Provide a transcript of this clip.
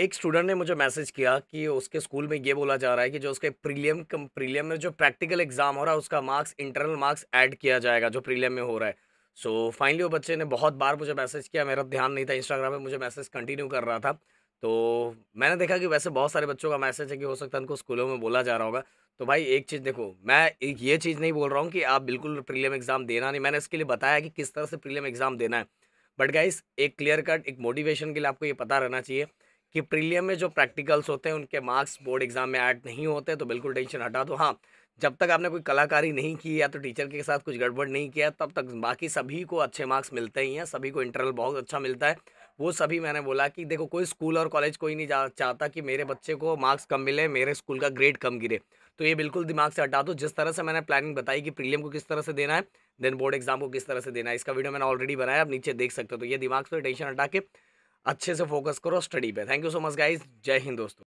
एक स्टूडेंट ने मुझे मैसेज किया कि उसके स्कूल में ये बोला जा रहा है कि जो उसके प्रीलियम कम प्रीलियम में जो प्रैक्टिकल एग्जाम हो रहा है उसका मार्क्स इंटरनल मार्क्स ऐड किया जाएगा जो प्रीलियम में हो रहा है सो so, फाइनली वो बच्चे ने बहुत बार मुझे मैसेज किया मेरा ध्यान नहीं था इंस्टाग्राम पर मुझे मैसेज कंटिन्यू कर रहा था तो मैंने देखा कि वैसे बहुत सारे बच्चों का मैसेज है कि हो सकता है उनको स्कूलों में बोला जा रहा होगा तो भाई एक चीज़ देखो मैं ये चीज़ नहीं बोल रहा हूँ कि आप बिल्कुल प्रीलियम एग्ज़ाम देना नहीं मैंने इसके लिए बताया कि किस तरह से प्रीलियम एग्ज़ाम देना है बट गाइस एक क्लियर कट एक मोटिवेशन के लिए आपको ये पता रहना चाहिए कि प्रीलियम में जो प्रैक्टिकल्स होते हैं उनके मार्क्स बोर्ड एग्जाम में ऐड नहीं होते तो बिल्कुल टेंशन हटा दो हाँ जब तक आपने कोई कलाकारी नहीं की या तो टीचर के साथ कुछ गड़बड़ नहीं किया तब तक बाकी सभी को अच्छे मार्क्स मिलते ही हैं सभी को इंटरनल बहुत अच्छा मिलता है वो सभी मैंने बोला कि देखो कोई स्कूल और कॉलेज कोई नहीं चाहता कि मेरे बच्चे को मार्क्स कम मिले मेरे स्कूल का ग्रेड कम गिरे तो ये बिल्कुल दिमाग से हटा दो जिस तरह से मैंने प्लानिंग बताई कि प्रीलियम को किस तरह से देना है देन बोर्ड एग्जाम को किस तरह से देना है इसका वीडियो मैंने ऑलरेडी बनाया आप नीचे देख सकते हो तो ये दिमाग से टेंशन हटा के अच्छे से फोकस करो स्टडी पे thank you so much guys Jai Hind दोस्तों